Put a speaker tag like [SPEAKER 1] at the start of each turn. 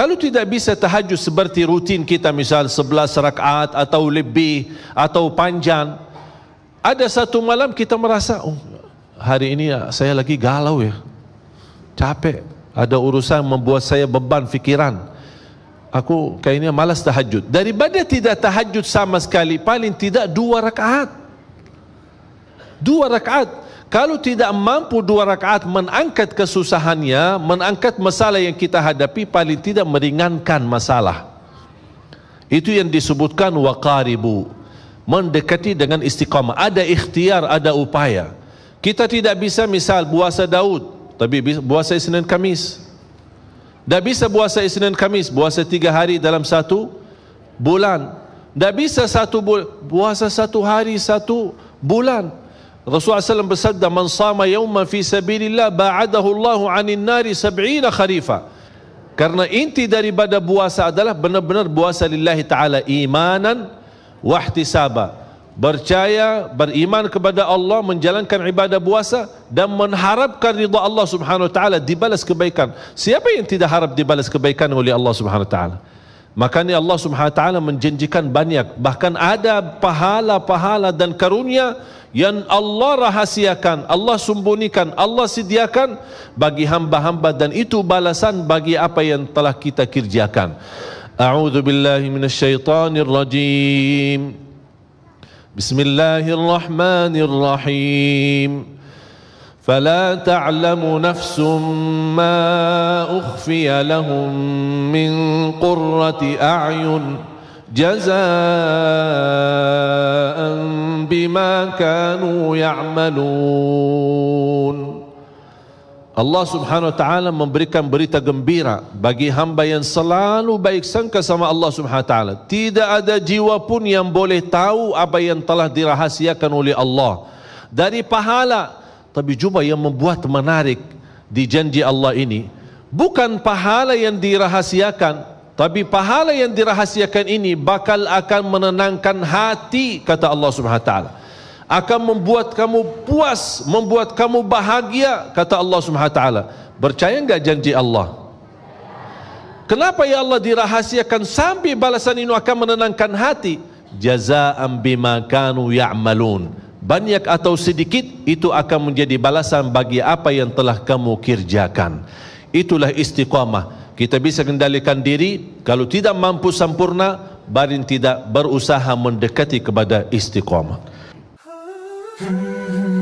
[SPEAKER 1] Kalau tidak bisa tahajud seperti rutin kita misal 11 rakaat atau lebih atau panjang ada satu malam kita merasa oh, hari ini saya lagi galau ya. Capek, ada urusan membuat saya beban fikiran. Aku kayaknya malas tahajud. Daripada tidak tahajud sama sekali, paling tidak dua rakaat dua rakaat kalau tidak mampu dua rakaat menangkat kesusahannya menangkat masalah yang kita hadapi paling tidak meringankan masalah itu yang disebutkan waqaribu mendekati dengan istiqamah ada ikhtiar ada upaya kita tidak bisa misal puasa Daud tapi puasa Isnin Kamis tidak bisa puasa Isnin Kamis puasa tiga hari dalam satu bulan tidak bisa satu bulan puasa satu hari satu bulan Rasulullah SAW bersabda man sama yawman fi sabilillah ba'adahu Allah 'anil nari 70 kharifa. Karena inti daripada puasa adalah benar-benar puasa lillah taala imanan wa ihtisaba. Percaya, beriman kepada Allah, menjalankan ibadah puasa dan mengharapkan rida Allah Subhanahu wa taala dibalas kebaikan. Siapa yang tidak harap dibalas kebaikan oleh Allah Subhanahu wa taala? Makanya Allah Subhanahu wa taala menjanjikan banyak, bahkan ada pahala-pahala dan karunia yang Allah rahasiakan, Allah sumbunikan, Allah sediakan bagi hamba-hamba dan itu balasan bagi apa yang telah kita kerjakan. A'udzu billahi minasyaitonir rajim. Bismillahirrahmanirrahim. فلا تعلم نفس ما اخفي لهم من قره اعين جزاء كانوا يعملون Allah Subhanahu wa taala memberikan berita gembira bagi hamba yang selalu baik sangka sama Allah Subhanahu wa taala. Tidak ada jiwa pun yang boleh tahu apa yang telah dirahasiakan oleh Allah dari pahala. Tapi cuba yang membuat menarik di janji Allah ini bukan pahala yang dirahasiakan tapi pahala yang dirahasiakan ini bakal akan menenangkan hati kata Allah Subhanahu wa taala akan membuat kamu puas, membuat kamu bahagia, kata Allah Subhanahu taala. Percaya enggak janji Allah? Kenapa ya Allah dirahasiakan sambil balasan ini akan menenangkan hati? Jazaa'an bima ya malun. Banyak atau sedikit itu akan menjadi balasan bagi apa yang telah kamu kerjakan. Itulah istiqamah. Kita bisa kendalikan diri kalau tidak mampu sempurna, barin tidak berusaha mendekati kepada istiqamah. Mm-hmm.